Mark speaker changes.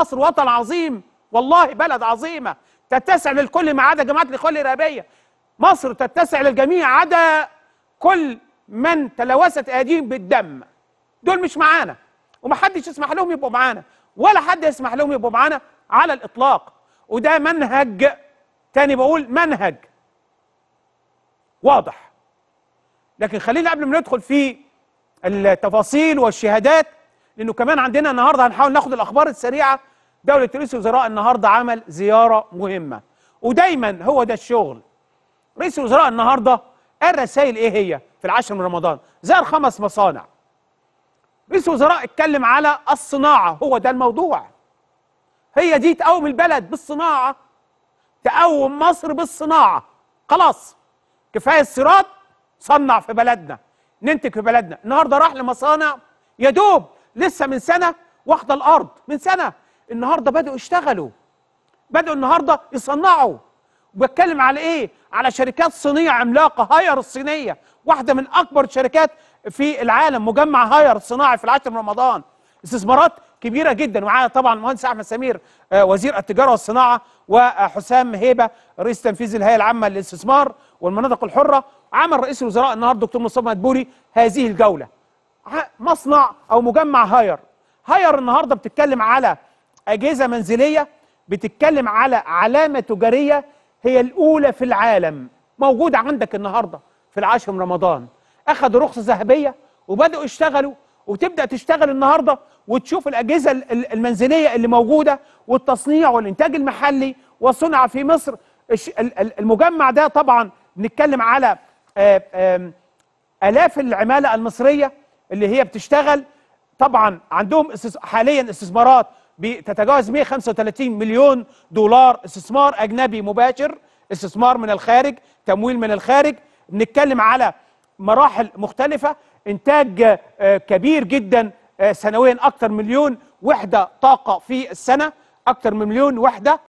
Speaker 1: مصر وطن عظيم والله بلد عظيمة تتسع للكل ما عدا جماعة الإخوان الإرهابية مصر تتسع للجميع عدا كل من تلوثت أيديهم بالدم دول مش معانا ومحدش يسمح لهم يبقوا معانا ولا حد يسمح لهم يبقوا معانا على الإطلاق وده منهج تاني بقول منهج واضح لكن خلينا قبل ما ندخل في التفاصيل والشهادات لانه كمان عندنا النهارده هنحاول ناخد الاخبار السريعه دوله رئيس الوزراء النهارده عمل زياره مهمه ودايما هو ده الشغل رئيس الوزراء النهارده قال رسائل ايه هي في العاشر من رمضان زار خمس مصانع رئيس الوزراء اتكلم على الصناعه هو ده الموضوع هي دي تقوم البلد بالصناعه تقوم مصر بالصناعه خلاص كفايه الصراط صنع في بلدنا ننتج في بلدنا النهارده راح لمصانع يا دوب لسه من سنه واخده الارض من سنه النهارده بداوا يشتغلوا بداوا النهارده يصنعوا وبتكلم على ايه على شركات صينيه عملاقه هاير الصينيه واحده من اكبر الشركات في العالم مجمع هاير الصناعي في العاشر من رمضان استثمارات كبيره جدا ومعايا طبعا المهندس احمد سمير آه، وزير التجاره والصناعه وحسام هيبه رئيس تنفيذي الهيئه العامه للاستثمار والمناطق الحره عمل رئيس الوزراء النهارده دكتور مصطفى مدبولي هذه الجوله مصنع او مجمع هاير هاير النهارده بتتكلم على اجهزه منزليه بتتكلم على علامه تجاريه هي الاولى في العالم موجوده عندك النهارده في العاشر من رمضان اخذوا رخصه ذهبيه وبداوا يشتغلوا وتبدا تشتغل النهارده وتشوف الاجهزه المنزليه اللي موجوده والتصنيع والانتاج المحلي وصنع في مصر المجمع ده طبعا نتكلم على آه، الاف العماله المصريه اللي هي بتشتغل طبعا عندهم حاليا استثمارات بتتجاوز 135 مليون دولار استثمار اجنبي مباشر استثمار من الخارج تمويل من الخارج بنتكلم على مراحل مختلفه انتاج آه، كبير جدا آه، سنويا اكثر مليون وحده طاقه في السنه اكثر من مليون وحده